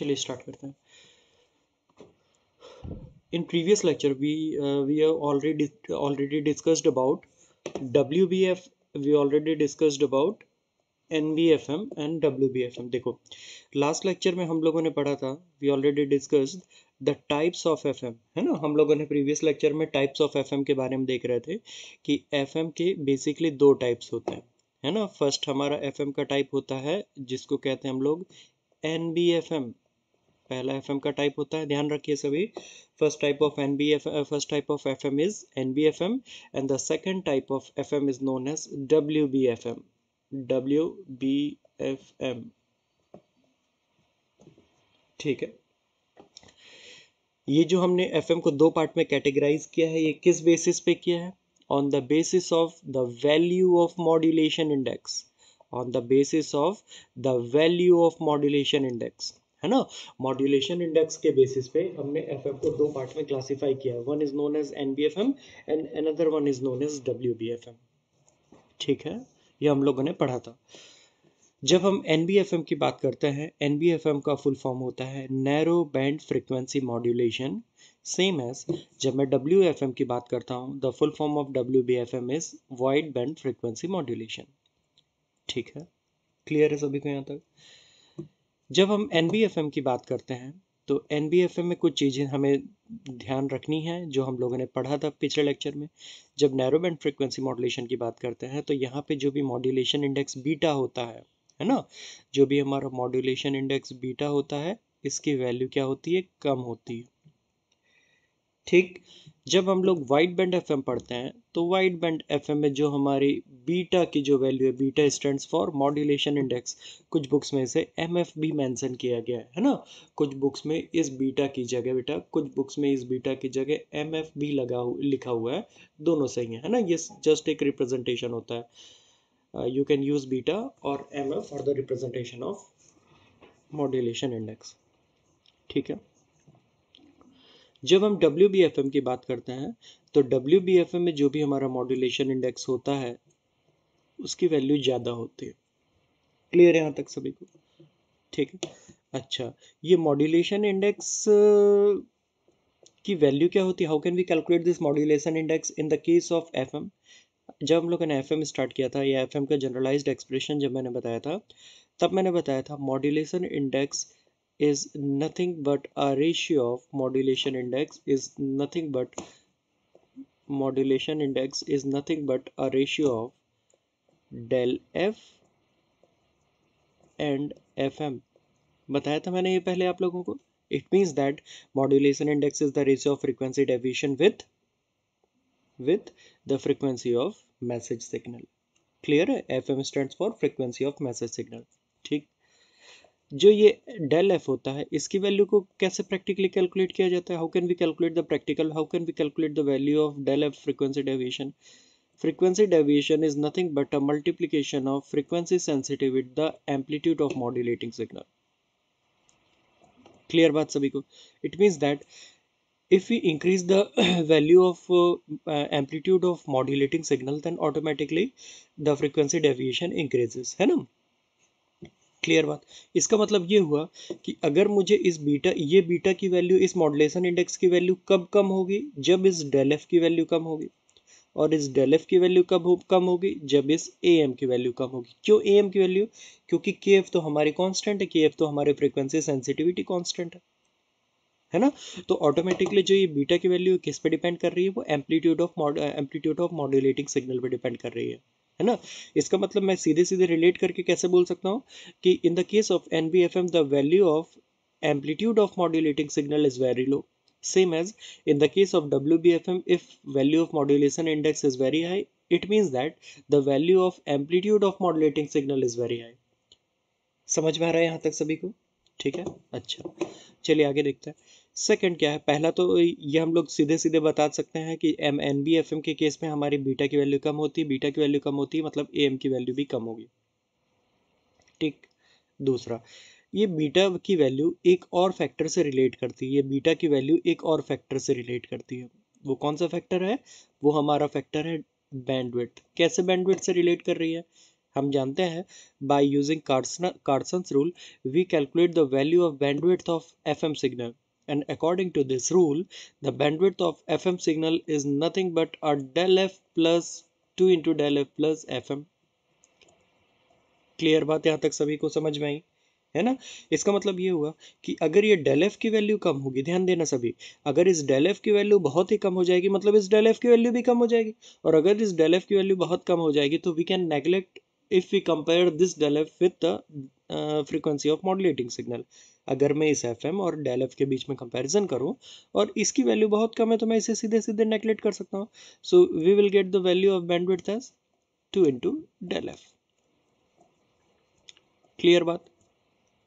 चलिए स्टार्ट करते हैं in previous lecture we we already already discussed about W B F we already discussed about N B F M and W B F M देखो last lecture में हम लोगों ने पढ़ा था we already discussed the types of F M है ना हम लोगों ने प्रीवियस लेक्चर में टाइप्स ऑफ एफ एम के बारे में देख रहे थे कि एफ एम के बेसिकली दो टाइप्स होते हैं है ना फर्स्ट हमारा एफ एम का टाइप होता है जिसको कहते हैं हम लोग एन बी एफ एम पहला एफ का टाइप होता है ध्यान रखिए सभी first type of N B F first type of F M is N B F M and the second type of F M is known as W B F M W B F M ठीक है ये जो हमने F को दो part में categorise किया है ये किस बेसिस पे किया है on the basis of the value of modulation index on the basis of the value of modulation index है ना मॉड्यूलेशन इंडेक्स के बेसिस पे हमने एफ को दो पार्ट में क्लासीफाई किया है one is known as N B F M and another one is known as W B F M ठीक है ये हम लोगों ने पढ़ा था जब हम एन बी एफ एम की बात करते हैं एन बी एफ एम का फुल फॉर्म होता है narrow band frequency modulation same as जब मैं डब्ल्यू एफ एम की बात करता हूँ the full form of W B F M is wide band frequency modulation ठीक है क्लियर है सभी को यहाँ तक जब हम एन की बात करते हैं तो एन में कुछ चीज़ें हमें ध्यान रखनी है जो हम लोगों ने पढ़ा था पिछले लेक्चर में जब नैरो बैंड फ्रिक्वेंसी मॉड्यूलेशन की बात करते हैं तो यहाँ पे जो भी मॉड्यूलेशन इंडेक्स बीटा होता है है ना जो भी हमारा मॉड्यूलेशन इंडेक्स बीटा होता है इसकी वैल्यू क्या होती है कम होती है ठीक जब हम लोग वाइट बैंड एफ पढ़ते हैं तो वाइट बैंड एफ में जो हमारी बीटा की जो वैल्यू है beta stand for modulation index कुछ बुक्स में इसे एम एफ भी मैंसन किया गया है ना कुछ बुक्स में इस बीटा की जगह बेटा कुछ बुक्स में इस बीटा की जगह एम एफ भी लगा हु, लिखा हुआ है दोनों सही है ना ये जस्ट एक रिप्रेजेंटेशन होता है यू कैन यूज बीटा और M F for the representation of modulation index ठीक है जब हम डब्ल्यू की बात करते हैं तो डब्ल्यू में जो भी हमारा मॉड्यूलेशन इंडेक्स होता है उसकी वैल्यू ज़्यादा होती है क्लियर है यहाँ तक सभी को ठीक है अच्छा ये मॉड्यूलेशन इंडेक्स की वैल्यू क्या होती है how can we calculate this modulation index in the case of F जब हम लोगों ने एफ स्टार्ट किया था या एफ का जनरलाइज्ड एक्सप्रेशन जब मैंने बताया था तब मैंने बताया था modulation index is nothing but a ratio of modulation index is nothing but modulation index is nothing but a ratio of del f and F M बताया था मैंने ये पहले आप लोगों को it means that modulation index is the ratio of frequency deviation with with the frequency of message signal clear है F M stand for frequency of message signal ठीक जो ये डेल एफ होता है इसकी वैल्यू को कैसे प्रैक्टिकली कैलकुलेट किया जाता है how can we calculate the practical how can we calculate the value of del F frequency deviation frequency deviation is nothing but a multiplication of frequency sensitivity the amplitude of modulating signal clear बात सभी को it means that if you increase the value of amplitude of modulating signal then automatically the frequency deviation increases है ना clear बात इसका मतलब ये हुआ कि अगर मुझे इस बीटा ये बीटा की वैल्यू इस मॉडलेशन इंडेक्स की वैल्यू कब कम होगी जब इस डेल एफ की वैल्यू कम होगी और इस डेल एफ की वैल्यू कब कम होगी जब इस ए एम की वैल्यू कम होगी क्यों ए एम की वैल्यू क्योंकि के एफ तो हमारी कांस्टेंट है के एफ तो हमारे फ्रिक्वेंसी सेंसिटिविटी कांस्टेंट है है ना तो ऑटोमेटिकली जो ये बीटा की वैल्यू किस पे डिपेंड कर रही है वो amplitude of amplitude of modulating signal पे डिपेंड कर रही है है ना इसका मतलब मैं सीधे सीधे रिलेट करके कैसे बोल सकता हूँ कि in the case of N B F M the value of amplitude of modulating signal is very low same as in the case of W B F M if value of modulation index is very high it means that the value of amplitude of modulating signal is very high समझ में आ रहा है यहाँ तक सभी को ठीक है अच्छा चलिए आगे देखते हैं सेकंड क्या है पहला तो ये हम लोग सीधे सीधे बता सकते हैं कि M N B F M के केस में हमारी बीटा की वैल्यू कम होती है बीटा की वैल्यू कम होती है मतलब ए एम की वैल्यू भी कम होगी ठीक दूसरा ये बीटा की वैल्यू एक और फैक्टर से रिलेट करती है ये बीटा की वैल्यू एक और फैक्टर से रिलेट करती है वो कौन सा फैक्टर है वो हमारा फैक्टर है बैंडविड्थ कैसे बैंडविड्थ से रिलेट कर रही है हम जानते हैं by using Carson Carson rule we calculate the value of bandwidth of FM signal and according to this rule the bandwidth of FM signal is nothing but a del f plus 2 into del f plus fm clear बात यहाँ तक सभी को समझ में आई है ना इसका मतलब ये हुआ कि अगर ये डेल एफ की वैल्यू कम होगी ध्यान देना सभी अगर इस डेल एफ की वैल्यू बहुत ही कम हो जाएगी मतलब इस डेल एफ की वैल्यू भी कम हो जाएगी और अगर इस डेल एफ की वैल्यू बहुत कम हो जाएगी तो we can neglect if we compare this del F with the frequency of modulating signal अगर मैं इस एफ और डेल एफ के बीच में कंपेरिजन करूँ और इसकी वैल्यू बहुत कम है तो मैं इसे सीधे सीधे नेगलेक्ट कर सकता हूँ so we will get the value of bandwidth two into del F clear बात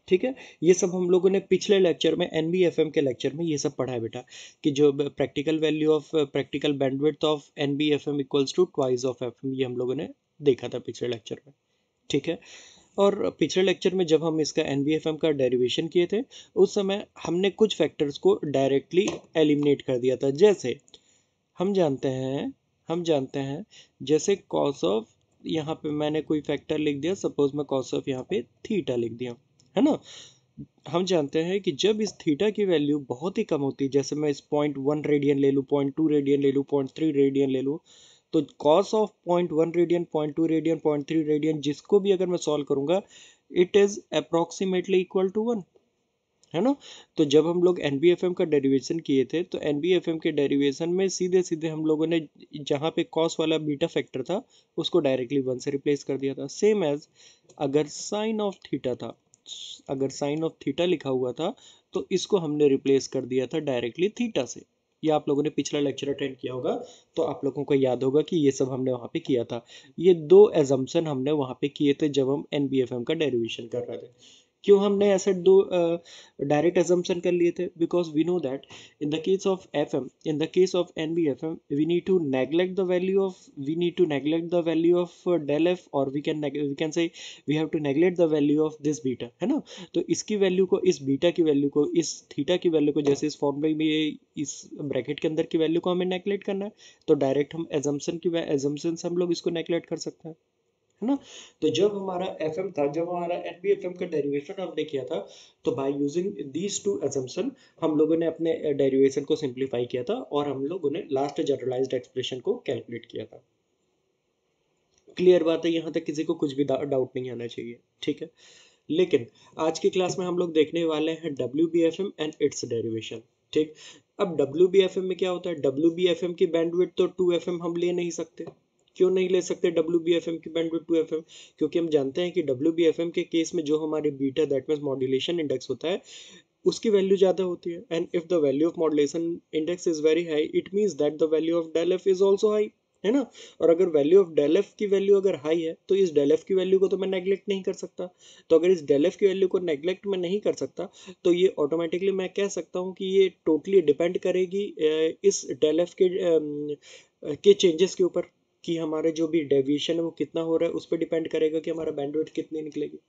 ठीक है ये सब हम लोगों ने पिछले लेक्चर में एन बी एफ एम के लेक्चर में ये सब पढ़ा है बेटा कि जो practical value of practical bandwidth of N B F M equals to twice of F M ये हम लोगों ने देखा था पिछले लेक्चर में ठीक है और पिछले लेक्चर में जब हम इसका एन का डेरिवेशन किए थे उस समय हमने कुछ फैक्टर्स को डायरेक्टली एलिमिनेट कर दिया था जैसे हम जानते हैं हम जानते हैं जैसे कॉस ऑफ यहाँ पे मैंने कोई फैक्टर लिख दिया सपोज मैं कॉस ऑफ यहाँ पे थीटा लिख दिया है ना हम जानते हैं कि जब इस थीटा की वैल्यू बहुत ही कम होती है जैसे मैं इस पॉइंट वन रेडियन ले लूँ पॉइंट टू रेडियन ले लूँ पॉइंट थ्री रेडियन ले लूँ तो cos of point one radian point two radian point three radian जिसको भी अगर मैं सॉल्व करूंगा it is approximately equal to one है ना तो जब हम लोग एन का डेरिवेशन किए थे तो एन के डेरिवेशन में सीधे सीधे हम लोगों ने जहाँ पे कॉस वाला बीटा फैक्टर था उसको डायरेक्टली वन से रिप्लेस कर दिया था सेम एज अगर साइन ऑफ थीटा था अगर साइन ऑफ थीटा लिखा हुआ था तो इसको हमने रिप्लेस कर दिया था डायरेक्टली थीटा से ये आप लोगों ने पिछला लेक्चर अटेंड किया होगा तो आप लोगों को याद होगा कि ये सब हमने वहाँ पे किया था ये दो एजम्पन हमने वहाँ पे किए थे जब हम एन का डेरिवेशन कर रहे थे क्यों हमने ऐसे दो डायरेक्ट एजम्पन कर लिए थे because we know that in the case of F M in the case of N B F M we need to neglect the value of we need to neglect the value of del F और we can we can say we have to neglect the value of this beta है ना तो इसकी value को इस beta की value को इस थीटा की वैल्यू को जैसे इस फॉर्म में इस ब्रैकेट के अंदर की वैल्यू को हमें नेग्लेक्ट करना है तो डायरेक्ट हम एजम्पन की एजम्पन से हम लोग इसको नेग्लेक्ट कर सकते हैं ना तो जब हमारा एफ था जब हमारा एन बी एफ का डेरिवेशन हमने किया था तो by using these two assumption हम लोगों ने अपने डेरिवेशन को सिंप्लीफाई किया था और हम लोगों ने लास्ट जनरलाइज एक्सप्रेशन को कैलकुलेट किया था क्लियर बात है यहाँ तक किसी को कुछ भी डाउट नहीं आना चाहिए ठीक है लेकिन आज की क्लास में हम लोग देखने वाले हैं W B F M and its derivation ठीक अब डब्ल्यू बी एफ एम में क्या होता है डब्ल्यू बी एफ एम की बैंडविड्थ तो टू एफ एम हम ले नहीं सकते क्यों नहीं ले सकते डब्ल्यू बी एफ एम की बैंडविड्थ टू एफ एम क्योंकि हम जानते हैं कि डब्ल्यू बी एफ एम के केस में जो हमारे beta that means modulation index होता है उसकी वैल्यू ज़्यादा होती है and if the value of modulation index is very high it means that the value of del F is also high है ना और अगर वैल्यू ऑफ डेल एफ की वैल्यू अगर हाई है तो इस डेल एफ की वैल्यू को तो मैं नेग्लेक्ट नहीं कर सकता तो अगर इस डेल एफ की वैल्यू को नेग्लेक्ट मैं नहीं कर सकता तो ये ऑटोमेटिकली मैं कह सकता हूँ कि ये टोटली डिपेंड करेगी इस डेल एफ के के चेंजेस के ऊपर कि हमारे जो भी डेविएशन है वो कितना हो रहा है उस पर डिपेंड करेगा कि हमारा बैंडविड्थ कितनी निकलेगी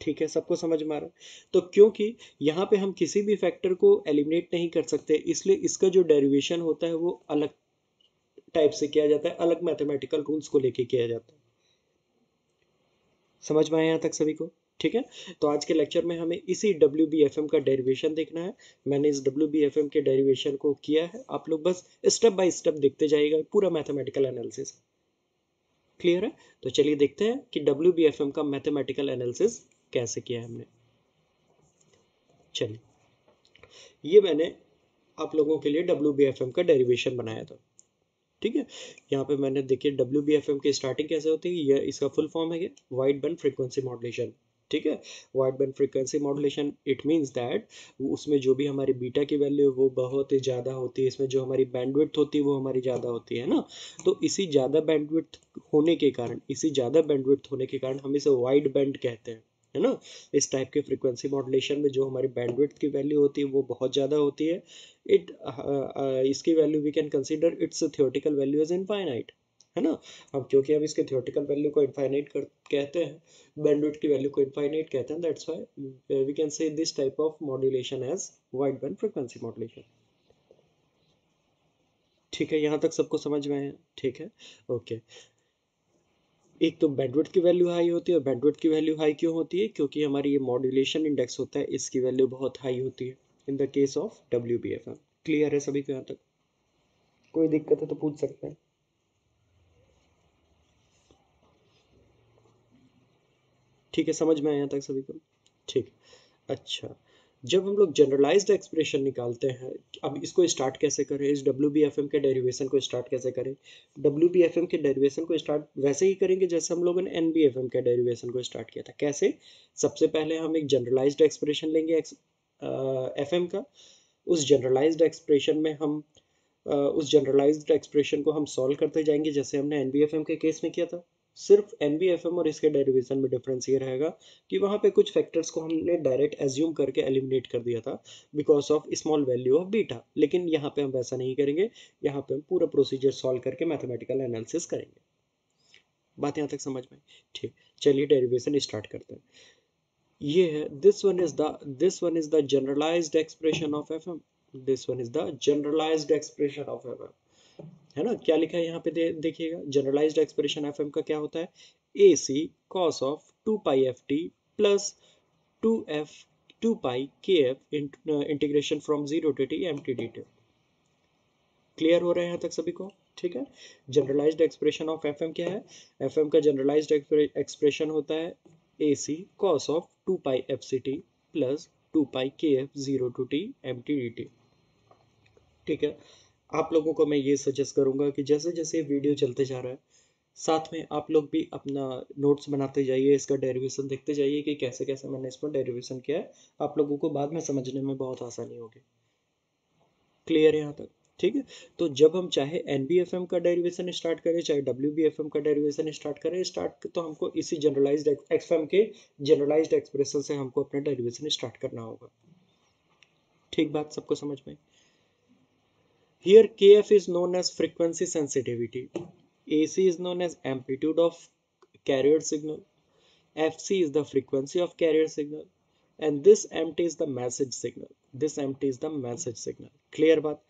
ठीक है सबको समझ में आ रहा है तो क्योंकि यहाँ पे हम किसी भी फैक्टर को एलिमिनेट नहीं कर सकते इसलिए इसका जो डेरिवेशन होता है वो अलग टाइप से किया जाता है अलग मैथमेटिकल रूल्स को लेके किया जाता है समझ में आया यहाँ तक सभी को ठीक है तो आज के लेक्चर में हमें इसी डब्ल्यू बी एफ एम का डेरिवेशन देखना है मैंने इस डब्ल्यू बी एफ एम के डेरिवेशन को किया है आप लोग बस स्टेप बाय स्टेप देखते जाइएगा पूरा मैथमेटिकल एनालिसिस क्लियर है तो चलिए देखते हैं कि डब्ल्यू बी एफ एम का मैथमेटिकल एनालिसिस कैसे किया है हमने चलिए ये मैंने आप लोगों के लिए डब्ल्यू बी एफ एम का डेरिवेशन बनाया था ठीक है यहाँ पे मैंने देखिए डब्ल्यू बी एफ एम की स्टार्टिंग कैसे होती है ये इसका फुल फॉर्म है वाइड बैंड फ्रीक्वेंसी मॉडलेशन ठीक है wide band frequency modulation it means that उसमें जो भी हमारी बीटा की वैल्यू है वो बहुत ही ज़्यादा होती है इसमें जो हमारी बैंडविड्थ होती है वो हमारी ज़्यादा होती है ना तो इसी ज़्यादा बैंडविड्थ होने के कारण इसी ज़्यादा बैंडविड्थ होने के कारण हम इसे वाइड बैंड कहते हैं है ना इस टाइप के फ्रिक्वेंसी मॉडुलेशन में जो हमारी बैंडविड्थ की वैल्यू होती है वो बहुत ज़्यादा होती है इट uh, uh, इसकी value we can consider it's theoretical value is infinite है ना अब क्योंकि हम इसके थियोटिकल वैल्यू को इनफाइनाइट कर कहते हैं बैंडविड्थ की वैल्यू को इनफाइनाइट कहते हैं that's why we can say this type of modulation as wide band frequency modulation ठीक है यहाँ तक सबको समझ में आया ठीक है ओके एक तो बैंडविड्थ की वैल्यू हाई होती है और बैंडविड्थ की वैल्यू हाई क्यों होती है क्योंकि हमारी ये मॉड्यूलेशन इंडेक्स होता है इसकी वैल्यू बहुत हाई होती है in the case of W clear है सभी को यहाँ तक कोई दिक्कत है तो पूछ सकते हैं ठीक है समझ में आया तक सभी को ठीक अच्छा जब हम लोग जनरलाइज्ड एक्सप्रेशन निकालते हैं अब इसको स्टार्ट कैसे करें इस डब्ल्यू बी एफ एम के डेरिवेशन को स्टार्ट कैसे करें डब्ल्यू बी एफ एम के डेरिवेशन को स्टार्ट वैसे ही करेंगे जैसे हम लोगों ने एन बी एफ एम के डेरिवेशन को स्टार्ट किया था कैसे सबसे पहले हम एक जनरलाइज्ड एक्सप्रेशन लेंगे एफ एम का उस जनरलाइज्ड एक्सप्रेशन में हम आ, उस जनरलाइज्ड एक्सप्रेशन को हम सॉल्व करते जाएंगे जैसे हमने एन बी एफ एम के केस में किया था सिर्फ एन और इसके डेरिवेशन में डिफरेंस ये रहेगा कि वहाँ पे कुछ फैक्टर्स को हमने डायरेक्ट एज्यूम करके एलिमिनेट कर दिया था because of small value of beta लेकिन यहाँ पे हम वैसा नहीं करेंगे यहाँ पे हम पूरा प्रोसीजर सॉल्व करके मैथमेटिकल एनालिसिस करेंगे बात यहाँ तक समझ में ठीक चलिए डेरिवेशन स्टार्ट करते हैं ये है this one is the this one is the generalize expression of F this one is the generalized expression of F है ना क्या लिखा है यहाँ पे दे देखिएगा जनरलाइज एक्सप्रेशन एफ का क्या होता है A C cos of two pi F T plus two F two pi K F integration from zero to T M T D T clear हो रहे हैं यहाँ तक सभी को ठीक है जनरलाइज्ड एक्सप्रेशन ऑफ एफ क्या है एफ का जनरलाइज्ड एक्सप्रेशन होता है A C cos of two pi F C T plus two pi K F zero to T M T D T ठीक है आप लोगों को मैं ये सजेस्ट करूँगा कि जैसे जैसे वीडियो चलते जा रहा है साथ में आप लोग भी अपना नोट्स बनाते जाइए इसका डेरिवेशन देखते जाइए कि कैसे कैसे मैंने इसमें डेरिवेशन किया है आप लोगों को बाद में समझने में बहुत आसानी होगी क्लियर है यहाँ तक ठीक है तो जब हम चाहे एन का डेरिवेशन स्टार्ट करें चाहे डब्ल्यू का डेरिवेशन स्टार्ट करें स्टार्ट तो हमको इसी जनरलाइज एक्स के जनरलाइज एक्सप्रेशन से हमको अपना डेरिवेशन स्टार्ट करना होगा ठीक बात सबको समझ में Here kf is known as frequency sensitivity, ac is known as amplitude of carrier signal, fc is the frequency of carrier signal and this mt is the message signal. This mt is the message signal. Clear baat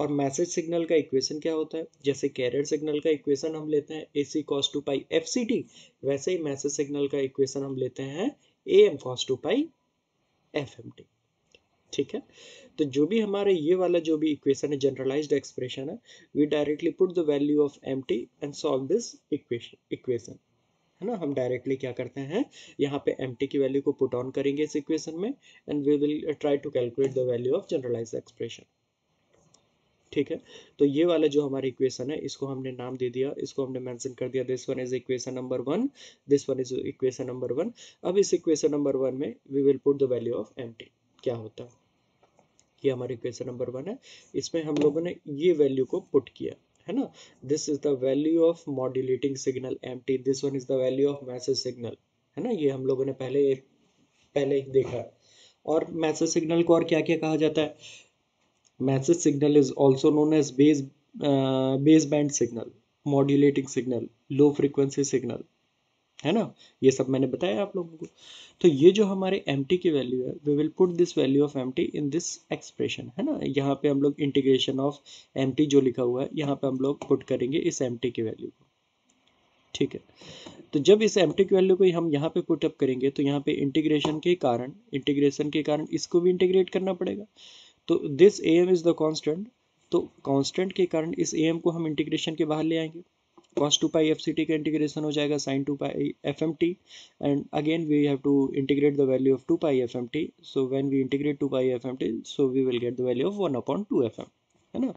और message signal का equation क्या होता है जैसे carrier signal का equation हम लेते हैं A C cos two pi F C T वैसे ही मैसेज सिग्नल का इक्वेशन हम लेते हैं A M cos two pi F M T ठीक है तो जो भी हमारा ये वाला जो भी इक्वेशन है जनरलाइज एक्सप्रेशन है we directly put the value of M T and solve this equation equation है ना हम डायरेक्टली क्या करते हैं यहाँ पे एम की वैल्यू को पुट ऑन करेंगे इस इक्वेशन में and we will try to calculate the value of generalize expression ठीक है तो ये वाला जो हमारा इक्वेशन है इसको हमने नाम दे दिया इसको हमने मेंशन कर दिया this one is equation number one this one is equation number one अब इस इक्वेशन नंबर वन में we will put the value of M क्या होता है ये हमारी क्वेश्चन नंबर वन है इसमें हम लोगों ने ये वैल्यू को पुट किया है ना this is the value of modulating signal M this one is the value of message signal है ना ये हम लोगों ने पहले पहले ही देखा है और मैसेज सिग्नल को और क्या क्या कहा जाता है message signal is also known as base base band signal modulating signal low frequency signal है ना ये सब मैंने बताया आप लोगों को तो ये जो हमारे एम की वैल्यू है we will put this value of M in this expression है ना यहाँ पे हम लोग इंटीग्रेशन ऑफ एम जो लिखा हुआ है यहाँ पे हम लोग पुट करेंगे इस एम की वैल्यू को ठीक है तो जब इस एम की वैल्यू को हम यहाँ पे पुट अप करेंगे तो यहाँ पे इंटीग्रेशन के कारण इंटीग्रेशन के कारण इसको भी इंटीग्रेट करना पड़ेगा तो this A M is the constant तो कॉन्स्टेंट के कारण इस ए एम को हम इंटीग्रेशन के बाहर ले आएंगे cos 2 pi fct का इंटीग्रेशन हो जाएगा sin 2 pi fmt and again we have to integrate the value of 2 pi fmt so when we integrate 2 pi fmt so we will get the value of 1 upon 2 fm है ना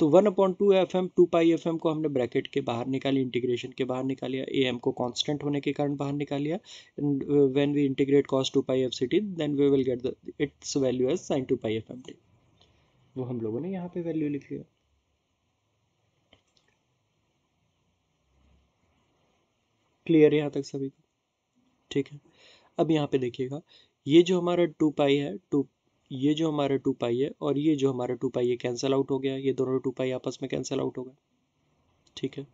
तो 1 upon two F M two pi F M को हमने bracket के बाहर निकाली integration के बाहर निकालिया ए एम को कांस्टेंट होने के कारण बाहर निकालिया and when we integrate cos two pi F C T then we will get the it's value as sine two pi F M T वो हम लोगों ने यहाँ पे वैल्यू लिख लिया क्लियर है यहाँ तक सभी को ठीक है अब यहाँ पे देखिएगा ये जो हमारा टू पाई है टू ये जो हमारा टू पाई है और ये जो हमारा टू पाई है कैंसिल आउट हो गया ये दोनों टू पाई आपस में कैंसिल आउट हो गए ठीक है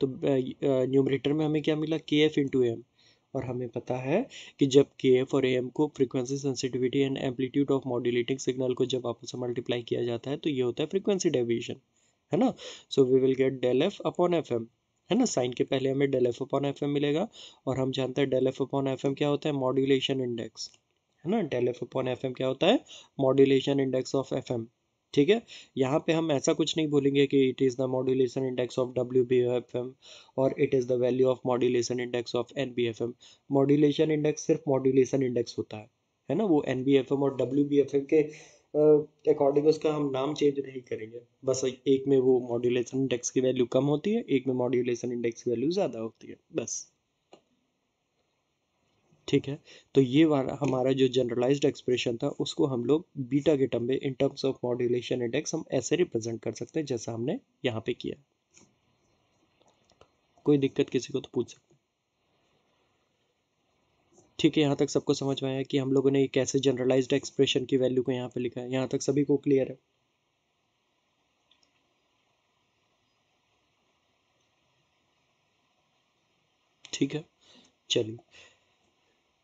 तो न्यूमरेटर में हमें क्या मिला के एफ इंटू एम और हमें पता है कि जब के एफ और एम को frequency sensitivity and amplitude of modulating signal को जब आपस में मल्टीप्लाई किया जाता है तो ये होता है फ्रीक्वेंसी डेविएशन है ना so we will get del F upon F M है ना साइन के पहले हमें del F upon F M मिलेगा और हम जानते हैं del F upon F M क्या होता है मॉड्यूलेशन इंडेक्स है ना del F upon F M क्या होता है modulation index of F M ठीक है यहाँ पे हम ऐसा कुछ नहीं बोलेंगे कि it is the modulation index of W B F M और it is the value of modulation index of N B F M modulation index सिर्फ मॉड्यूलेशन इंडेक्स होता है है ना वो एन बी एफ एम और डब्ल्यू बी एफ एम के according उसका हम नाम चेंज नहीं करेंगे बस एक में वो मॉड्यूलेशन इंडेक्स की वैल्यू कम होती है एक में मॉड्यूलेशन इंडेक्स की वैल्यू ज़्यादा होती है बस ठीक है तो ये वाला हमारा जो जनरलाइज्ड एक्सप्रेशन था उसको हम लोग बीटा के टम्बे in terms of modulation index हम ऐसे रिप्रेजेंट कर सकते हैं जैसा हमने यहाँ पे किया कोई दिक्कत किसी को तो पूछ सकते ठीक है यहाँ तक सबको समझ में आया कि हम लोगों ने कैसे जनरलाइज एक्सप्रेशन की वैल्यू को यहाँ पे लिखा है यहाँ तक सभी को क्लियर है ठीक है चलिए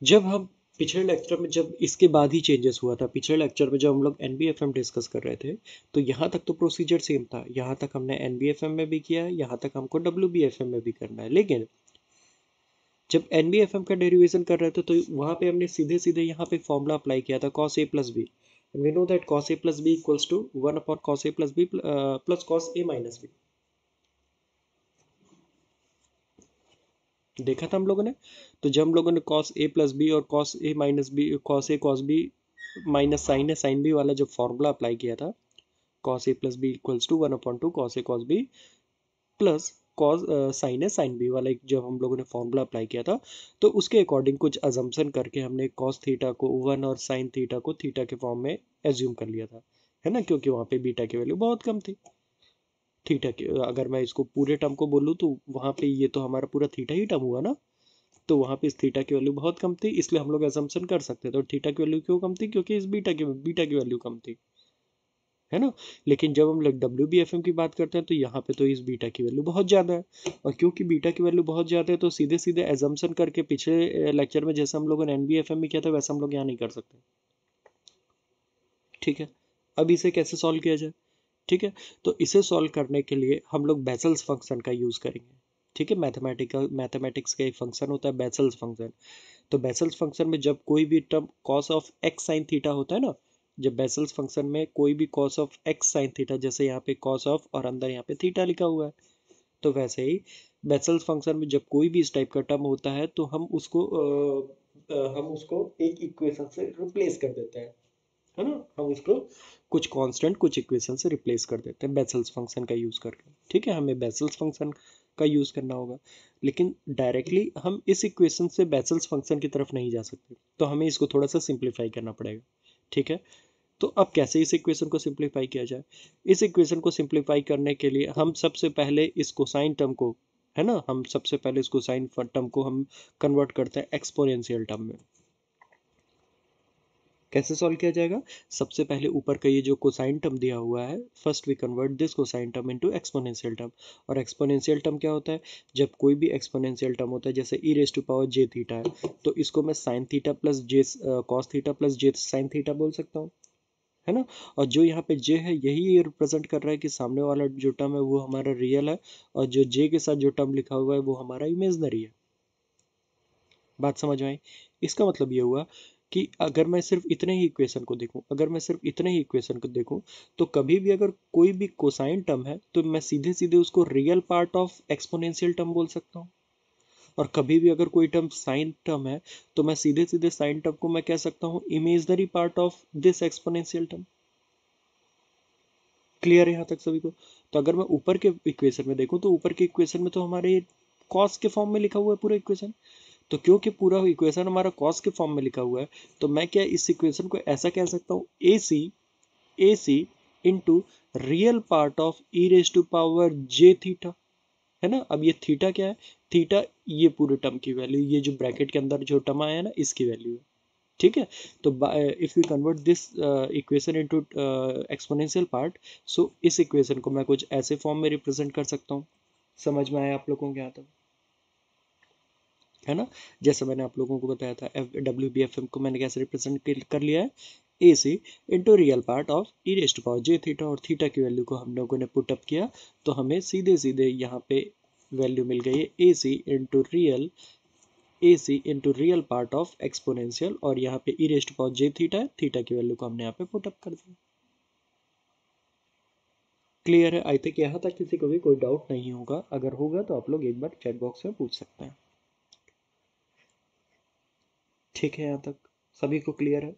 जब हम पिछले लेक्चर में जब इसके बाद ही चेंजेस हुआ था पिछले लेक्चर में जब हम लोग एन डिस्कस कर रहे थे तो यहाँ तक तो प्रोसीजर सेम था यहाँ तक हमने एन में भी किया है यहाँ तक हमको डब्ल्यू में भी करना है लेकिन जब एन बी एफ एम का डेरिवेशन कर रहे थे तो वहाँ पे हमने सीधे सीधे यहाँ पे फॉर्मूला अप्लाई किया था cos A plus B we know that cos A plus B equals to one upon cos A plus B plus cos A minus B देखा था हम लोगों ने तो जब हम लोगों ने कॉस ए प्लस बी और cos A minus B cos A cos B minus sine A sine B वाला जो फॉर्मूला अप्लाई किया था cos A plus B equals to one upon two cos A cos B plus cos sine uh, है sine B वाला एक जब हम लोगों ने फॉर्मूला अप्लाई किया था तो उसके अकॉर्डिंग कुछ अजम्पन करके हमने कॉज थीटा को वन और साइन थीटा को थीटा के फॉर्म में एज्यूम कर लिया था है ना क्योंकि वहाँ पे बीटा की वैल्यू बहुत कम थी थीटा के अगर मैं इसको पूरे टर्म को बोलूँ तो वहाँ पे ये तो हमारा पूरा थीटा ही टर्म हुआ ना तो वहाँ पे इस थीटा की वैल्यू बहुत कम थी इसलिए हम लोग एजम्पन कर सकते थे और थीटा की वैल्यू क्यों कम थी क्योंकि इस बीटा की बीटा की वैल्यू कम थी है ना लेकिन जब हम लोग डब्ल्यू बी एफ एम की बात करते हैं तो यहाँ पे तो इस बीटा की वैल्यू बहुत ज़्यादा है और क्योंकि बीटा की वैल्यू बहुत ज़्यादा है तो सीधे सीधे एजम्सन करके पिछले लेक्चर में जैसे हम लोगों ने एन बी एफ एम में किया था वैसा हम लोग यहाँ नहीं कर सकते ठीक है अब इसे कैसे सॉल्व किया जाए ठीक है तो इसे सॉल्व करने के लिए हम लोग बेसल्स फंक्शन का यूज़ करेंगे ठीक है मैथमेटिकल मैथमेटिक्स का एक फंक्शन होता है बेसल्स फंक्शन तो बेसल्स फंक्शन में जब कोई भी term cos of X sine theta होता है ना जब बेसल्स फंक्शन में कोई भी cos of X sine theta जैसे यहाँ पे कॉस ऑफ और अंदर यहाँ पे थीटा लिखा हुआ है तो वैसे ही बेसल्स फंक्शन में जब कोई भी इस टाइप का टर्म होता है तो हम उसको आ, आ, हम उसको एक इक्वेशन से रिप्लेस कर देते हैं है ना हम उसको कुछ कांस्टेंट कुछ इक्वेशन से रिप्लेस कर देते हैं बेसल्स फंक्शन का यूज़ करके ठीक है हमें बेसल्स फंक्शन का यूज़ करना होगा लेकिन डायरेक्टली हम इस इक्वेशन से बेसल्स फंक्शन की तरफ नहीं जा सकते तो हमें इसको थोड़ा सा सिंप्लीफाई करना पड़ेगा ठीक है तो अब कैसे इस इक्वेशन को सिंप्लीफाई किया जाए इस इक्वेशन को सिंप्लीफाई करने के लिए हम सबसे पहले इस कोसाइन टर्म को है ना हम सबसे पहले इस कोसाइन टर्म को हम कन्वर्ट करते हैं एक्सपोनेंशियल टर्म में कैसे सॉल्व किया जाएगा सबसे पहले ऊपर का ये जो कोसाइन टर्म दिया हुआ है first we convert this cosine term into exponential term और एक्सपोनेंशियल टर्म क्या होता है जब कोई भी एक्सपोनेंशियल टर्म होता है जैसे E raise to power J theta है तो इसको मैं sine theta plus J cos theta plus J sine theta बोल सकता हूँ है ना और जो यहाँ पे जे है यही रिप्रेजेंट कर रहा है कि सामने वाला जो टर्म है वो हमारा रियल है और जो जे के साथ जो टर्म लिखा हुआ है वो हमारा इमेजनरी है बात समझ आए इसका मतलब ये हुआ कि अगर मैं सिर्फ इतने ही इक्वेशन को देखूं अगर मैं सिर्फ इतने ही इक्वेशन को देखूं तो कभी भी अगर कोई भी कोसाइन टर्म है तो मैं सीधे सीधे उसको real part of exponential term बोल सकता हूँ और कभी भी अगर कोई टर्म साइन टर्म है तो मैं सीधे सीधे साइन टर्म को मैं कह सकता हूं imaginary part of this exponential term clear है यहाँ तक सभी को तो अगर मैं ऊपर के इक्वेशन में देखूँ तो ऊपर के इक्वेशन में तो हमारे कॉस के फॉर्म में लिखा हुआ है पूरा इक्वेशन तो क्योंकि पूरा इक्वेशन हमारा कॉस के फॉर्म में लिखा हुआ है तो मैं क्या इस इक्वेशन को ऐसा कह सकता हूँ A C A C into real part of E raise to power J theta है ना अब ये थीटा क्या है थीटा ये पूरे टर्म की वैल्यू ये जो ब्रैकेट के अंदर जो टर्म आया है ना इसकी वैल्यू है ठीक है तो if you convert this equation into exponential part so इस इक्वेशन को मैं कुछ ऐसे फॉर्म में रिप्रेजेंट कर सकता हूँ समझ में आया आप लोगों के आता है ना जैसे मैंने आप लोगों को बताया था F W B F M को मैंने कैसे रिप्रेजेंट कर लिया है A C into real part of E raise to power J theta और थीटा की वैल्यू को हम लोगों ने पुटअप किया तो हमें सीधे सीधे यहाँ पे वैल्यू मिल गई है A C into real A C into real part of exponential और यहाँ पे ई रेस्ट पावर जे थीटा है थीटा की वैल्यू को हमने यहाँ पे पुटअप कर दिया क्लियर है आई थिंक यहाँ तक किसी को भी कोई डाउट नहीं होगा अगर होगा तो आप लोग एक बार चैट बॉक्स में पूछ सकते हैं ठीक है यहाँ तक सभी को क्लियर है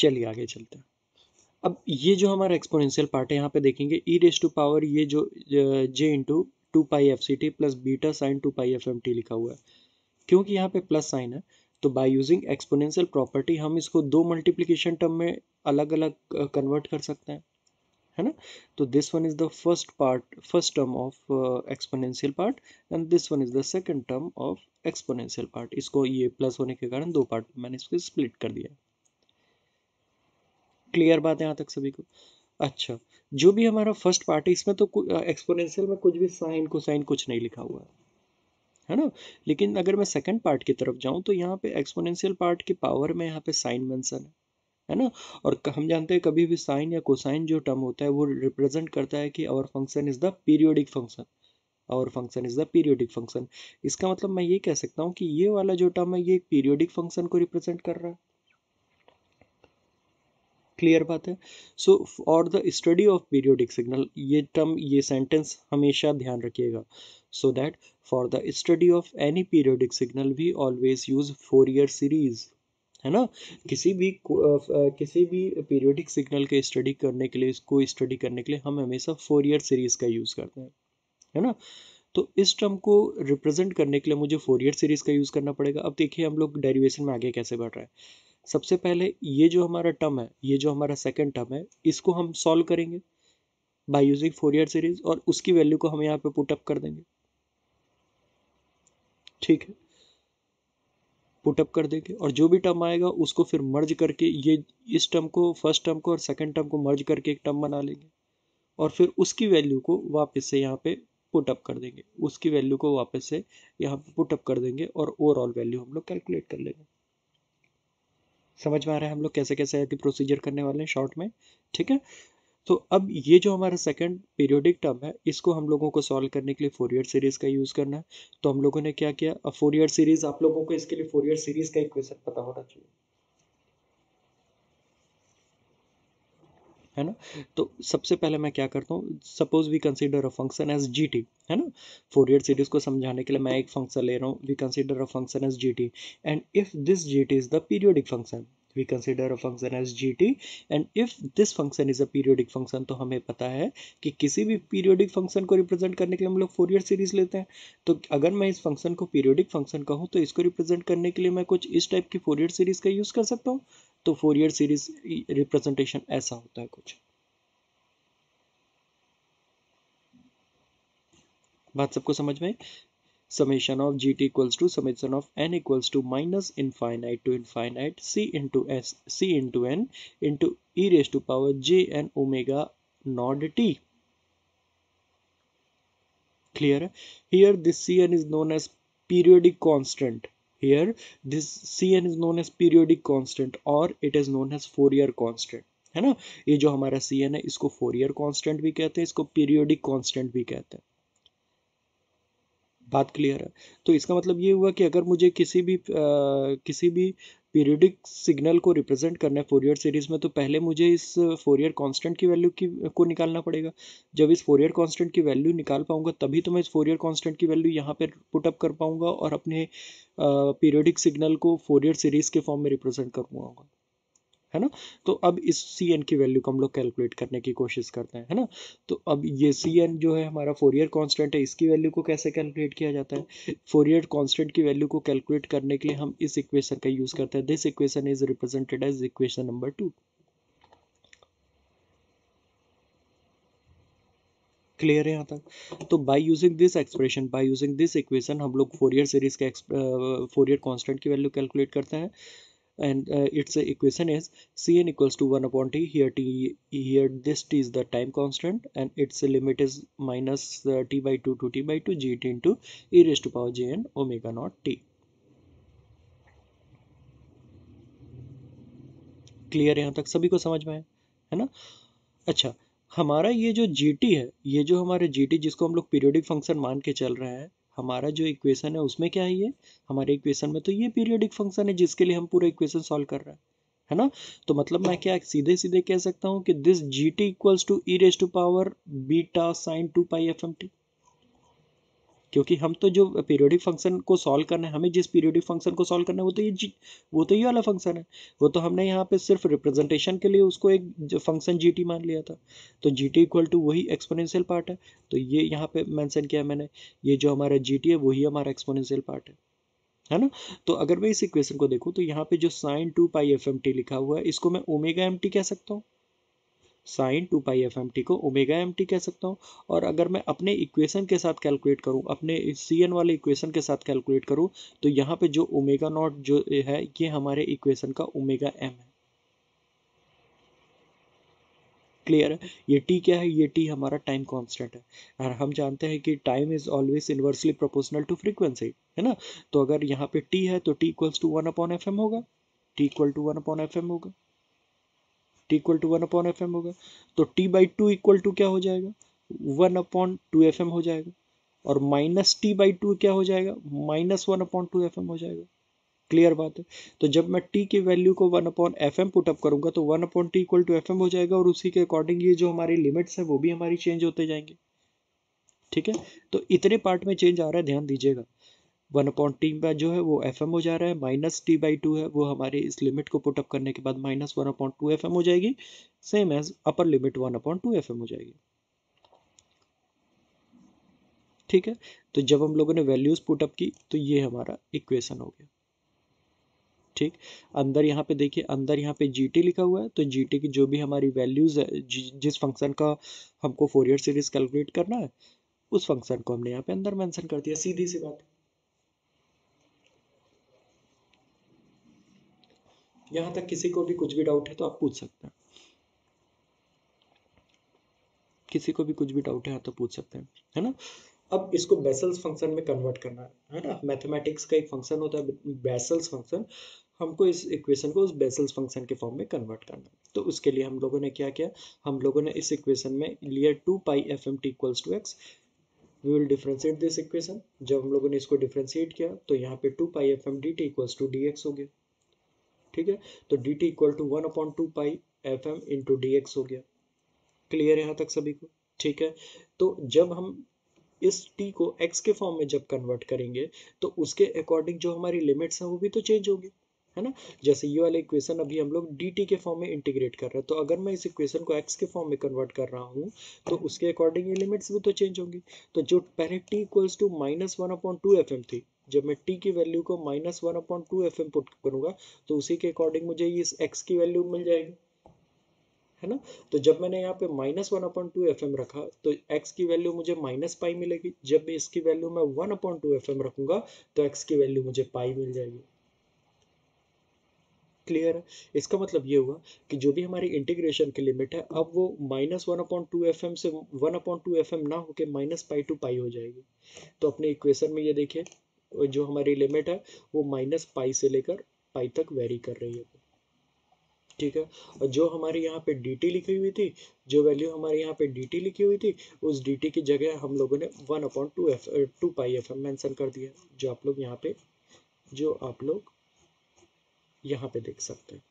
चलिए आगे चलते हैं अब ये जो हमारा एक्सपोनेंशियल पार्ट है यहाँ पे देखेंगे ई रेस टू पावर ये जो J into two pi F C T plus beta sine two pi F M T लिखा हुआ है क्योंकि यहाँ पे प्लस साइन है तो बाय यूजिंग एक्सपोनेंशियल प्रॉपर्टी हम इसको दो मल्टीप्लिकेशन टर्म में अलग अलग कन्वर्ट कर सकते हैं है ना तो this one is the first part first term of exponential part and this one is the second term of exponential part इसको ये प्लस होने के कारण दो पार्ट मैंने इसको स्प्लिट कर दिया है क्लियर बात है यहाँ तक सभी को अच्छा जो भी हमारा फर्स्ट पार्ट है इसमें तो एक्सपोनेंशियल में कुछ भी साइन कोसाइन कुछ नहीं लिखा हुआ है है ना लेकिन अगर मैं सेकंड पार्ट की तरफ जाऊं तो यहाँ पे एक्सपोनेंशियल पार्ट की पावर में यहाँ पे साइन मेंशन है है ना और हम जानते हैं कभी भी साइन या कोसाइन जो टर्म होता है वो रिप्रेजेंट करता है कि our function is the periodic function और function is the periodic function इसका मतलब मैं ये कह सकता हूँ कि ये वाला जो टर्म है ये पीरियोडिक फंक्शन को रिप्रेजेंट कर रहा है क्लियर बात है so for the study of periodic signal ये टर्म ये सेंटेंस हमेशा ध्यान रखिएगा so that for the study of any periodic signal we always use Fourier series है ना किसी भी किसी भी पीरियोडिक सिग्नल के स्टडी करने के लिए इसको स्टडी करने के लिए हम हमेशा फोर ईयर सीरीज का यूज़ करते हैं है ना तो इस टर्म को रिप्रेजेंट करने के लिए मुझे फोर ईयर सीरीज़ का यूज़ करना पड़ेगा अब देखिए हम लोग डेरिवेशन में आगे कैसे बढ़ रहे हैं सबसे पहले ये जो हमारा टर्म है ये जो हमारा सेकेंड टर्म है इसको हम सॉल्व करेंगे by using Fourier series और उसकी वैल्यू को हम यहाँ पे पुटअप कर देंगे ठीक है पुटअप कर देंगे और जो भी टर्म आएगा उसको फिर मर्ज करके ये इस टर्म को फर्स्ट टर्म को और सेकेंड टर्म को मर्ज करके एक टर्म बना लेंगे और फिर उसकी वैल्यू को वापस से यहाँ पे पुटअप कर देंगे उसकी वैल्यू को वापस से यहाँ पे पुटअप कर देंगे और ओवरऑल वैल्यू हम लोग कैलकुलेट कर लेंगे समझ में आ रहा है हम लोग कैसे कैसे आगे प्रोसीजर करने वाले हैं शॉर्ट में ठीक है तो अब ये जो हमारा सेकंड पीरियोडिक टर्म है इसको हम लोगों को सॉल्व करने के लिए फोर ईयर सीरीज़ का यूज़ करना है तो हम लोगों ने क्या किया फोर ईयर सीरीज़ आप लोगों को इसके लिए फोर ईयर सीरीज़ का इक्वेशन पता होना चाहिए है ना तो सबसे पहले मैं क्या करता हूँ suppose we consider a function as g t है ना फोर ईयर सीरीज को समझाने के लिए मैं एक फंक्शन ले रहा हूँ we consider a function as g t and if this g t is the periodic function we consider a function as g t and if this function is a periodic function तो हमें पता है कि किसी भी periodic function को represent करने के लिए हम लोग फोर ईयर सीरीज लेते हैं तो अगर मैं इस फंक्शन को पीरियोडिक फंक्शन कहूँ तो इसको रिप्रेजेंट करने के लिए मैं कुछ इस टाइप की फोर ईयर सीरीज का यूज़ कर सकता हूँ तो फोर ईयर सीरीज रिप्रेजेंटेशन ऐसा होता है कुछ बात सबको समझ में summation of g t equals to summation of n equals to minus infinite to infinite c into s c into n into e raise to power j n omega naught t clear here this c n is known as periodic constant Here this Cn is known as periodic constant or it is known as Fourier constant. है ना ये जो हमारा C N है इसको Fourier constant भी कहते हैं इसको पीरियोडिक कांस्टेंट भी कहते हैं बात क्लियर है तो इसका मतलब ये हुआ कि अगर मुझे किसी भी आ, किसी भी पीरियडिक सिग्नल को रिप्रेजेंट करना है फोरियर सीरीज़ में तो पहले मुझे इस फोरियर uh, कांस्टेंट की वैल्यू की uh, को निकालना पड़ेगा जब इस फोरियर कांस्टेंट की वैल्यू निकाल पाऊंगा तभी तो मैं इस फोरियर कांस्टेंट की वैल्यू यहाँ पर पुटअप कर पाऊंगा और अपने पीरियडिक uh, सिग्नल को फोरियर सीरीज़ के फॉर्म में रिप्रेजेंट कर पाऊंगा है ना तो अब इस सी एन की वैल्यू को हम लोग कैलकुलेट करने की कोशिश करते हैं है ना तो अब ये सी एन जो है हमारा फोर ईयर कॉन्स्टेंट है इसकी वैल्यू को कैसे कैलकुलेट किया जाता है फोर ईयर कॉन्स्टेंट की वैल्यू को कैलकुलेट करने के लिए हम इस इक्वेशन का यूज़ करते हैं this equation is represented as equation number two clear है यहाँ तक तो by using this expression by using this equation हम लोग फोर ईयर सीरीज का फोर ईयर कांस्टेंट की वैल्यू कैलकुलेट करते हैं and uh, its uh, equation is cn equals to 1 upon t here t here this t is the time constant and its uh, limit is minus uh, t by 2 to t by 2 g t into e raised to power jn omega naught t clear यहाँ तक सभी को समझ में है है ना अच्छा हमारा ये जो जी है ये जो हमारे जी जिसको हम लोग पीरियोडिक फंक्शन मान के चल रहे हैं हमारा जो इक्वेशन है उसमें क्या है ये हमारे इक्वेशन में तो ये पीरियडिक फंक्शन है जिसके लिए हम पूरा इक्वेशन सॉल्व कर रहे हैं है ना तो मतलब मैं क्या सीधे सीधे कह सकता हूँ कि this g t equals to e raise to power beta sine two pi F M t क्योंकि हम तो जो पीरियोडिक फंक्शन को सॉल्व करना है हमें जिस पीरियोडिक फंक्शन को सॉल्व करना है वो तो ये वो तो ये वाला फंक्शन है वो तो हमने यहाँ पे सिर्फ रिप्रेजेंटेशन के लिए उसको एक फंक्शन जी मान लिया था तो जी टी इक्वल टू वही एक्सपोनेंशियल पार्ट है तो ये यहाँ पे मैंसन किया मैंने ये जो हमारा जी है वही हमारा एक्सपोनेंशियल पार्ट है है ना तो अगर मैं इस इक्वेशन को देखूँ तो यहाँ पे जो sine two pi F M T लिखा हुआ है इसको मैं ओमेगा एम टी कह सकता हूँ sine two pi F M t को ओमेगा एम टी कह सकता हूँ और अगर मैं अपने इक्वेशन के साथ कैलकुलेट करूँ अपने सी एन वाले इक्वेशन के साथ कैलकुलेट करूँ तो यहाँ पे जो ओमेगा नॉट जो है ये हमारे इक्वेशन का ओमेगा एम है क्लियर है ये टी क्या है ये टी हमारा टाइम कांस्टेंट है और हम जानते हैं कि time is always inversely proportional to frequency है ना तो अगर यहाँ पे टी है तो t equals to one upon f होगा t equal to one upon f होगा t equal to one upon F m होगा तो t by two equal to क्या हो जाएगा one upon two F m हो जाएगा और माइनस टी बाई टू क्या हो जाएगा minus one upon two F m हो जाएगा क्लियर बात है तो जब मैं टी की वैल्यू को one upon F m put up करूंगा तो one upon t equal to F m हो जाएगा और उसी के अकॉर्डिंग ये जो हमारी लिमिट्स है वो भी हमारी चेंज होते जाएंगे ठीक है तो इतने पार्ट में चेंज आ रहा है ध्यान दीजिएगा वन अपॉन टी का जो है वो एफ हो जा रहा है माइनस टी बाई टू है वो हमारे इस लिमिट को पुटअप करने के बाद minus one upon two f हो जाएगी same as upper limit one upon two f हो जाएगी ठीक है तो जब हम लोगों ने वैल्यूज पुटअप की तो ये हमारा इक्वेशन हो गया ठीक अंदर यहाँ पे देखिए अंदर यहाँ पे जी लिखा हुआ है तो जी की जो भी हमारी वैल्यूज है जिस फंक्शन का हमको फोरियर सीरीज कैलकुलेट करना है उस फंक्शन को हमने यहाँ पे अंदर मेंशन कर दिया सीधी सी बात है यहाँ तक किसी को भी कुछ भी डाउट है तो आप पूछ सकते हैं किसी को भी कुछ भी डाउट है तो पूछ सकते हैं है ना अब इसको बेसल्स फंक्शन में कन्वर्ट करना है है ना मैथमेटिक्स का एक फंक्शन होता है बेसल्स फंक्शन हमको इस इक्वेशन को उस बेसल्स फंक्शन के फॉर्म में कन्वर्ट करना है तो उसके लिए हम लोगों ने क्या किया हम लोगों ने इस इक्वेशन में लिया two pi F M t equals to x we will differentiate this equation जब हम लोगों ने इसको डिफ्रेंशिएट किया तो यहाँ पे two pi F m d t equals to d x हो गया ठीक है तो d t equal to one upon two pi F m into d x हो गया क्लियर यहाँ तक सभी को ठीक है तो जब हम इस टी को एक्स के फॉर्म में जब कन्वर्ट करेंगे तो उसके अकॉर्डिंग जो हमारी लिमिट्स हैं वो भी तो चेंज होगी है ना जैसे ये वाले इक्वेशन अभी हम लोग डी के फॉर्म में इंटीग्रेट कर रहे हैं तो अगर मैं इस इक्वेशन को एक्स के फॉर्म में कन्वर्ट कर रहा हूँ तो उसके अकॉर्डिंग ये लिमिट्स भी तो चेंज होंगी तो जो पहले t equals to minus one upon two F m थी जब मैं टी की वैल्यू को minus one upon two F m put करूंगा तो उसी के अकॉर्डिंग मुझे इस एक्स की वैल्यू मिल जाएगी है ना तो जब मैंने यहाँ पे minus one upon two F m रखा तो एक्स की वैल्यू मुझे माइनस पाई मिलेगी जब इसकी वैल्यू मैं one upon two F m रखूंगा तो एक्स की वैल्यू मुझे पाई मिल जाएगी क्लियर है इसका मतलब ये हुआ कि जो भी हमारी इंटीग्रेशन की लिमिट है अब वो minus one upon two F m से one upon two F m ना होके माइनस पाई टू पाई हो जाएगी तो अपने इक्वेशन में ये देखिए जो हमारी लिमिट है वो माइनस पाई से लेकर पाई तक वेरी कर रही है ठीक है और जो हमारे यहाँ पे dt लिखी हुई थी जो वैल्यू हमारे यहाँ पे dt लिखी हुई थी उस dt की जगह हम लोगों ने one upon two F two pi F m mention कर दिया जो आप लोग यहाँ पे जो आप लोग यहाँ पे देख सकते हैं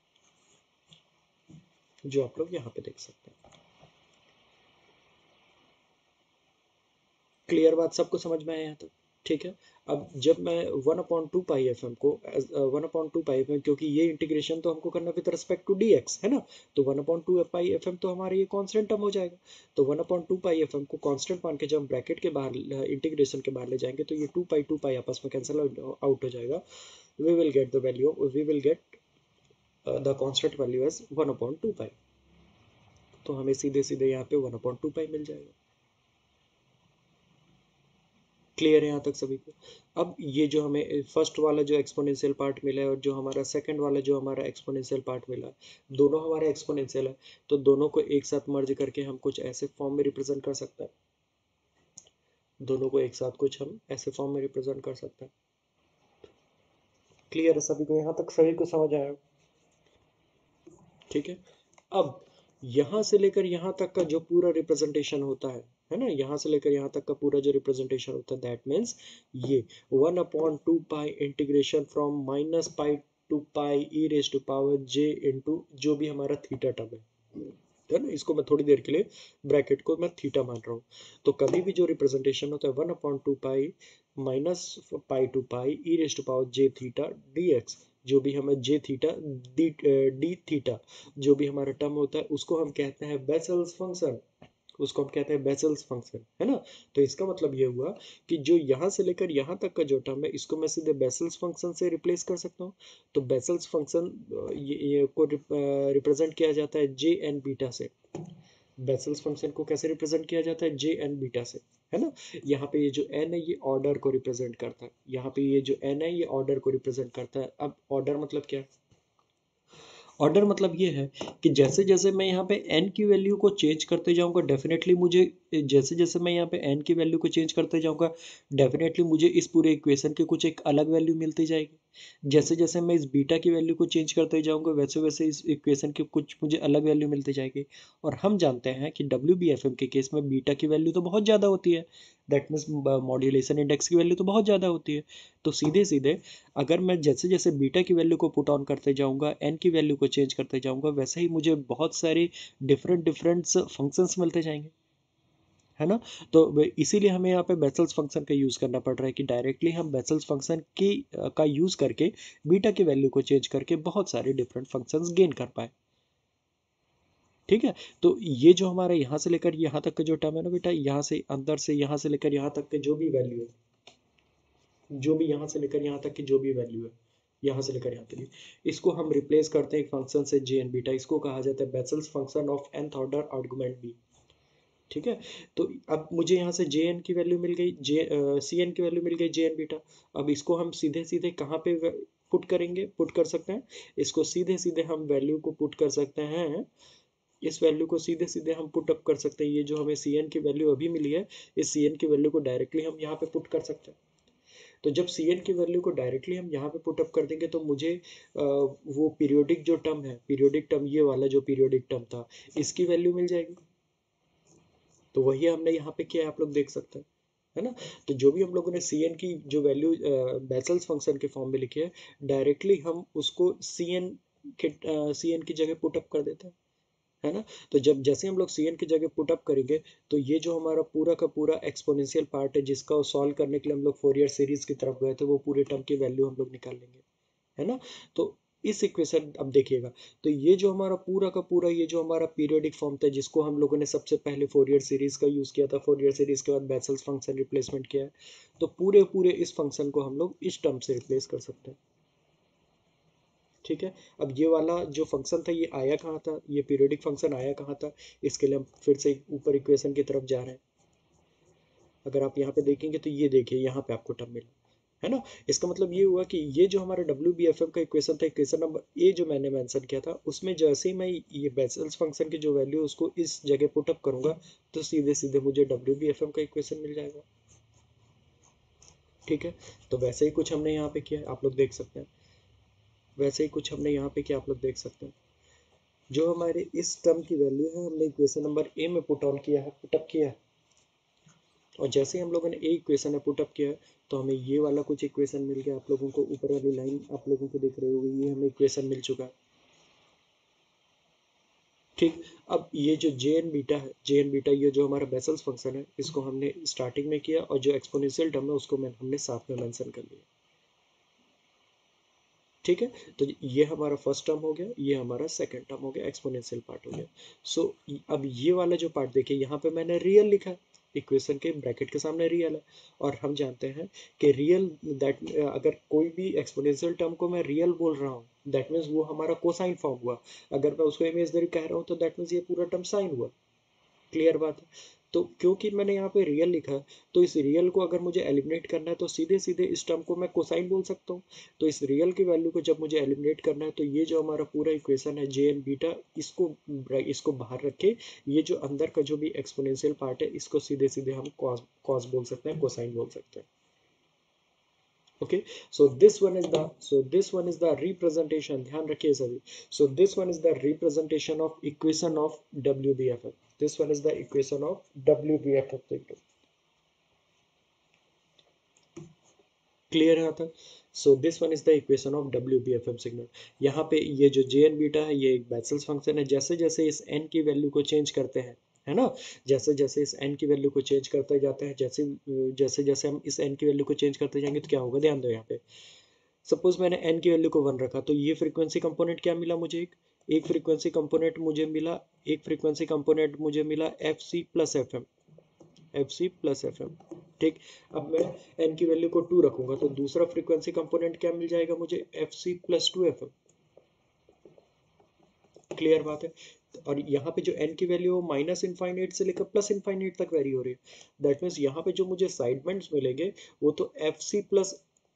जो आप लोग यहाँ पे देख सकते हैं क्लियर बात सबको समझ में आया यहाँ तक ठीक है अब जब मैं one upon two pi F M को uh, one upon two pi F M क्योंकि ये इंटीग्रेशन तो हमको करना with respect to d x है ना तो one upon two f pi F m तो हमारे ये कॉन्स्टेंट टर्म हो जाएगा तो one upon two pi F M को कॉन्स्टेंट मान के जब हम ब्रैकेट के बाहर इंटीग्रेशन uh, के बाहर ले जाएंगे तो ये टू पाई टू पाई आपस में कैंसिल आउट uh, हो जाएगा we will get the value we will get the constant value as one upon two pi तो हमें सीधे सीधे यहाँ पे वन अपॉइंट टू पाई मिल जाएगा क्लियर है यहाँ तक सभी को अब ये जो हमें फर्स्ट वाला जो एक्सपोनेंशियल पार्ट मिला है और जो हमारा सेकंड वाला जो हमारा एक्सपोनेंशियल पार्ट मिला है दोनों हमारे एक्सपोनेंशियल है तो दोनों को एक साथ मर्ज करके हम कुछ ऐसे फॉर्म में रिप्रेजेंट कर सकते हैं दोनों को एक साथ कुछ हम ऐसे फॉर्म में रिप्रेजेंट कर सकते हैं क्लियर है सभी को यहाँ तक सभी को समझ आया ठीक है अब यहाँ से लेकर यहाँ तक का जो पूरा रिप्रेजेंटेशन होता है है ना यहाँ से लेकर यहाँ तक का पूरा जो रिप्रेजेंटेशन होता है दैट मीन्स ये one upon two pi integration from minus pi to pi e raise to power j into जो भी हमारा थीटा टर्म है तो है ना इसको मैं थोड़ी देर के लिए ब्रैकेट को मैं थीटा मान रहा हूँ तो कभी भी जो रिप्रेजेंटेशन होता है one upon two pi minus pi to pi e raise to power J theta d x जो भी हमें j theta d d theta जो भी हमारा टर्म होता है उसको हम कहते हैं बेसल्स फंक्शन उसको हम कहते हैं बेसल्स फंक्शन है ना तो इसका मतलब ये हुआ कि जो यहाँ से लेकर यहाँ तक का जो टर्म है इसको मैं सीधे बेसल्स फंक्शन से रिप्लेस कर सकता हूँ तो बेसल्स फंक्शन ये, ये को रिप्रेजेंट किया जाता है जे एन बीटा से बेसल्स फंक्शन को कैसे रिप्रेजेंट किया जाता है जे एन बीटा से है ना यहाँ पे ये जो एन है ये ऑर्डर को रिप्रेजेंट करता है यहाँ पे ये जो एन है ये ऑर्डर को रिप्रेजेंट करता है अब ऑर्डर मतलब क्या है ऑर्डर मतलब ये है कि जैसे जैसे मैं यहाँ पे एन की वैल्यू को चेंज करते जाऊँगा डेफिनेटली मुझे जैसे जैसे मैं यहाँ पे एन की वैल्यू को चेंज करते जाऊँगा डेफिनेटली मुझे इस पूरे इक्वेशन के कुछ एक अलग वैल्यू मिलती जाएगी जैसे जैसे मैं इस बीटा की वैल्यू को चेंज करते जाऊंगा वैसे वैसे इस इक्वेशन के कुछ मुझे अलग वैल्यू मिलती जाएगी और हम जानते हैं कि डब्ल्यू के केस में बीटा की वैल्यू तो बहुत ज़्यादा होती है दैट मीन्स मॉड्यूलेशन इंडेक्स की वैल्यू तो बहुत ज़्यादा होती है तो सीधे सीधे अगर मैं जैसे जैसे बीटा की वैल्यू को पुट ऑन करते जाऊँगा एन की वैल्यू को चेंज करते जाऊँगा वैसे ही मुझे बहुत सारे डिफरेंट डिफरेंट फंक्शंस मिलते जाएंगे है ना तो इसीलिए हमें यहाँ पे बेसल्स फंक्शन का यूज़ करना पड़ रहा है कि डायरेक्टली हम बेसल्स फंक्शन की का यूज़ करके बीटा की वैल्यू को चेंज करके बहुत सारे डिफरेंट फंक्शंस गेन कर पाए ठीक है तो ये जो हमारा यहाँ से लेकर यहाँ तक का जो टर्म है ना बेटा यहाँ से अंदर से यहाँ से लेकर यहाँ तक के जो भी वैल्यू है जो भी यहाँ से लेकर यहाँ तक की जो भी वैल्यू है यहाँ से लेकर यहाँ तक लिए इसको हम रिप्लेस करते हैं एक फंक्शन से जे एन बीटा इसको कहा जाता है Bessel's function of nth order argument b ठीक है तो अब मुझे यहाँ से जे एन की वैल्यू मिल गई जे सी एन की वैल्यू मिल गई जे एन बीटा अब इसको हम सीधे सीधे कहाँ पे पुट करेंगे पुट कर सकते हैं इसको सीधे सीधे हम वैल्यू को पुट कर सकते हैं इस वैल्यू को सीधे सीधे हम पुट अप कर सकते हैं ये जो हमें सी एन की वैल्यू अभी मिली है इस सी एन की वैल्यू को डायरेक्टली हम यहाँ पे पुट कर सकते हैं तो जब सी एन की वैल्यू को डायरेक्टली हम यहाँ पे पुटअप कर देंगे तो मुझे आ, वो पीरियोडिक जो टर्म है पीरियोडिक टर्म ये वाला जो पीरियोडिक टर्म था इसकी वैल्यू मिल जाएगी तो वही हमने यहाँ पे किया है आप लोग देख सकते हैं है ना तो जो भी हम लोगों ने सी की जो वैल्यू बेसल्स फंक्शन के फॉर्म में लिखी है डायरेक्टली हम उसको सी के सी uh, की जगह पुटअप कर देते हैं है ना तो जब जैसे हम लोग सी एन की जगह पुटअप करेंगे तो ये जो हमारा पूरा का पूरा एक्सपोनेंशियल पार्ट है जिसका सॉल्व करने के लिए हम लोग फोर ईयर सीरीज की तरफ गए थे वो पूरे टर्म की वैल्यू हम लोग निकाल लेंगे है ना तो इस इक्वेशन अब देखिएगा तो ये जो हमारा पूरा का पूरा ये जो हमारा पीरियडिक फॉर्म था जिसको हम लोगों ने सबसे पहले फोर ईयर सीरीज का यूज़ किया था ईयर सीरीज के बाद बैसल्स फंक्शन रिप्लेसमेंट किया है तो पूरे पूरे इस फंक्शन को हम लोग इस टर्म से रिप्लेस कर सकते हैं ठीक है अब ये वाला जो फंक्शन था ये आया कहाँ था ये पीरियडिक फंक्शन आया कहाँ था इसके लिए हम फिर से ऊपर इक्वेशन की तरफ जा रहे हैं अगर आप यहाँ पे देखेंगे तो ये देखिए यहाँ पे आपको टर्म मिला है ना इसका मतलब ये हुआ कि ये जो हमारा डब्ल्यू बी एफ एम का इक्वेशन था इक्वेशन नंबर ए जो मैंने मेंशन किया था उसमें जैसे ही मैं ये बेसल्स फंक्शन की जो वैल्यू उसको इस जगह पुट अप करूंगा तो सीधे सीधे मुझे डब्ल्यू बी एफ एम का इक्वेशन मिल जाएगा ठीक है तो वैसे ही कुछ हमने यहाँ पे किया आप लोग देख सकते हैं वैसे ही कुछ हमने यहाँ पे किया आप लोग देख सकते हैं जो हमारे इस टर्म की वैल्यू है हमने इक्वेशन नंबर ए में पुट ऑन किया है पुटअप किया है और जैसे ही हम लोगों ने एक इक्वेशन है पुटअप किया तो हमें ये वाला कुछ इक्वेशन मिल गया आप लोगों को ऊपर वाली लाइन आप लोगों को दिख रही होगी ये हमें इक्वेशन मिल चुका है ठीक अब ये जो जे एन बीटा है जे एन बीटा ये जो हमारा बेसल्स फंक्शन है इसको हमने स्टार्टिंग में किया और जो एक्सपोनेंशियल टर्म है उसको हमने साथ में मेंशन कर लिया ठीक है तो ये हमारा फर्स्ट टर्म हो गया ये हमारा सेकंड टर्म हो गया एक्सपोनेंशियल पार्ट हो गया सो so, अब ये वाला जो पार्ट देखिए यहाँ पे मैंने रियल लिखा इक्वेशन के ब्रैकेट के सामने रियल है और हम जानते हैं कि रियल दैट अगर कोई भी एक्सपोनेंशियल टर्म को मैं रियल बोल रहा हूँ दैट मीन्स वो हमारा कोसाइन फॉर्म हुआ अगर मैं उसको इमेजनरी कह रहा हूँ तो दैट मीन्स ये पूरा टर्म साइन हुआ क्लियर बात है तो क्योंकि मैंने यहाँ पे रियल लिखा है तो इस रियल को अगर मुझे एलिमिनेट करना है तो सीधे सीधे इस टर्म को मैं कोसाइन बोल सकता हूँ तो इस रियल की वैल्यू को जब मुझे एलिमिनेट करना है तो ये जो हमारा पूरा इक्वेशन है जे एन बीटा इसको इसको बाहर रख के ये जो अंदर का जो भी एक्सपोनेंशियल पार्ट है इसको सीधे सीधे हम कॉस बोल सकते हैं कोसाइन बोल सकते हैं one is the so this one is the representation ध्यान रखिए सभी so this one is the representation of equation of W B F F This one is the equation of WBF of the group. Clear है तक so this one is the equation of W B F M signal यहाँ पे ये जो जे n beta है ये एक बैचल्स function है जैसे जैसे इस एन की वैल्यू को चेंज करते हैं है ना जैसे जैसे इस एन की वैल्यू को चेंज करते जाते हैं जैसे जैसे जैसे हम इस एन की वैल्यू को चेंज करते जाएंगे तो क्या होगा ध्यान दो यहाँ पे सपोज मैंने एन की वैल्यू को वन रखा तो ये फ्रिक्वेंसी कंपोनेंट क्या मिला मुझे एक एक फ्रीक्वेंसी कंपोनेंट मुझे मिला एक फ्रीक्वेंसी कंपोनेंट मुझे मिला f c plus f m f c plus f M ठीक अब मैं एन की वैल्यू को टू रखूंगा तो दूसरा फ्रीक्वेंसी कंपोनेंट क्या मिल जाएगा मुझे f c plus two F m clear बात है और यहाँ पे जो एन की वैल्यू वो माइनस इनफाइनाइट से लेकर प्लस इनफाइनाइट तक वैरी हो रही है दैट मीन्स यहाँ पे जो मुझे साइड बैंड मिलेंगे वो तो f c plus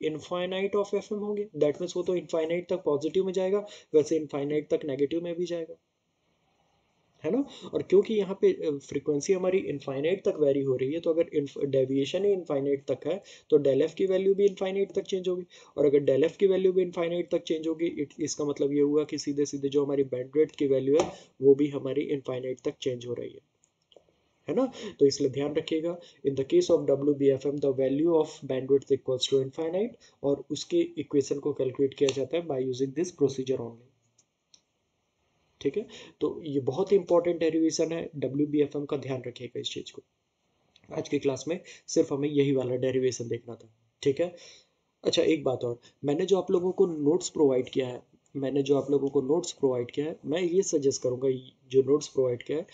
infinite of f हो गया दैट मीन्स वो तो इनफाइनाइट तक पॉजिटिव में जाएगा वैसे इनफाइनाइट तक नेगेटिव में भी जाएगा है ना और क्योंकि यहाँ पे फ्रीक्वेंसी हमारी इनफाइनाइट तक वेरी हो रही है तो अगर डेविएशन ही इनफाइनाइट तक है तो डेल एफ की वैल्यू भी इनफाइनाइट तक चेंज होगी और अगर डेल एफ की वैल्यू भी इनफाइनाइट तक चेंज होगी इट इसका मतलब ये हुआ कि सीधे सीधे जो हमारी बैंड की वैल्यू है वो भी हमारी इनफाइनाइट तक चेंज हो रही है है ना तो इसलिए ध्यान रखिएगा in the case of W B F M the value of bandwidth equals to infinite और उसके इक्वेशन को कैलकुलेट किया जाता है by using this procedure only ठीक है तो ये बहुत ही इंपॉर्टेंट डेरिवेशन है डब्ल्यू बी एफ एम का ध्यान रखिएगा इस चीज़ को आज की क्लास में सिर्फ हमें यही वाला डेरिवेशन देखना था ठीक है अच्छा एक बात और मैंने जो आप लोगों को नोट्स प्रोवाइड किया है मैंने जो आप लोगों को नोट्स प्रोवाइड किया है मैं ये सजेस्ट करूंगा जो नोट्स प्रोवाइड किया है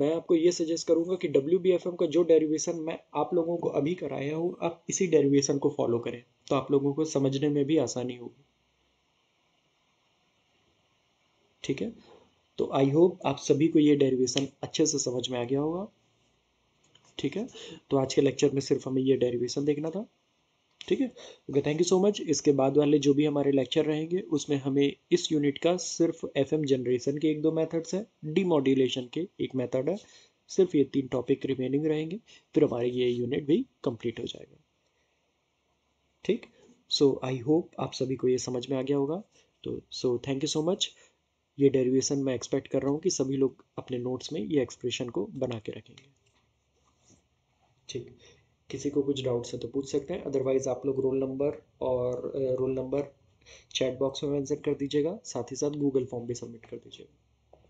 मैं आपको ये सजेस्ट करूंगा कि डब्ल्यू का जो डेरिवेशन मैं आप लोगों को अभी कराया हूँ आप इसी डेरिवेशन को फॉलो करें तो आप लोगों को समझने में भी आसानी होगी ठीक है तो आई होप आप सभी को ये डेरिवेशन अच्छे से समझ में आ गया होगा ठीक है तो आज के लेक्चर में सिर्फ हमें ये डेरिवेशन देखना था ठीक है okay thank you so much इसके बाद वाले जो भी हमारे लेक्चर रहेंगे उसमें हमें इस यूनिट का सिर्फ एफ जनरेशन के एक दो मेथड्स है डीमोड्यूलेशन के एक मेथड है सिर्फ ये तीन टॉपिक रिमेनिंग रहेंगे फिर हमारे ये यूनिट भी कंप्लीट हो जाएगा ठीक सो आई होप आप सभी को ये समझ में आ गया होगा तो so thank you so much ये डेरिवेशन मैं एक्सपेक्ट कर रहा हूँ कि सभी लोग अपने नोट्स में ये एक्सप्रेशन को बना के रखेंगे ठीक किसी को कुछ डाउट्स है तो पूछ सकते हैं अदरवाइज़ आप लोग रोल नंबर और रोल नंबर चैट बॉक्स में मैंसन कर दीजिएगा साथ ही साथ गूगल फॉर्म भी सबमिट कर दीजिएगा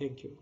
थैंक यू